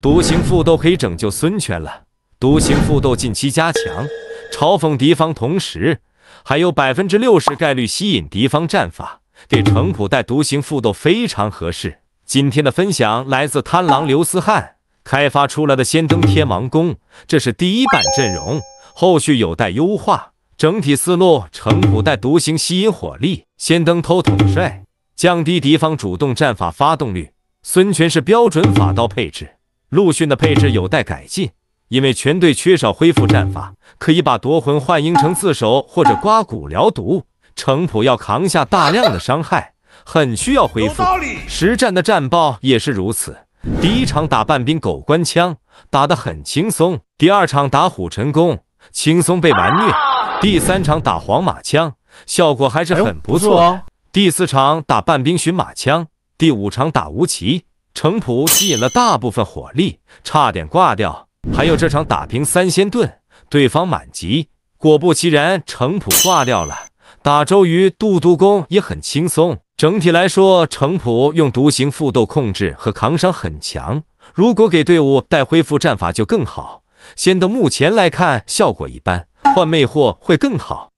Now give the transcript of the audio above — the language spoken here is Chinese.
独行复斗可以拯救孙权了。独行复斗近期加强，嘲讽敌方同时还有百分之六十概率吸引敌方战法，给程普带独行复斗非常合适。今天的分享来自贪狼刘思汉开发出来的先登天王宫，这是第一版阵容，后续有待优化。整体思路程普带独行吸引火力，先登偷统帅，降低敌方主动战法发动率。孙权是标准法刀配置。陆逊的配置有待改进，因为全队缺少恢复战法，可以把夺魂幻鹰城自首或者刮骨疗毒。程普要扛下大量的伤害，很需要恢复。实战的战报也是如此：第一场打半兵狗官枪，打得很轻松；第二场打虎臣弓，轻松被完虐；第三场打黄马枪，效果还是很不错；第四场打半兵寻马枪；第五场打吴旗，程普吸引了大部分火力，差点挂掉。还有这场打平三仙盾，对方满级，果不其然，程普挂掉了。打周瑜渡渡公也很轻松。整体来说，程普用独行复斗控制和扛伤很强，如果给队伍带恢复战法就更好。先的目前来看效果一般，换魅惑会更好。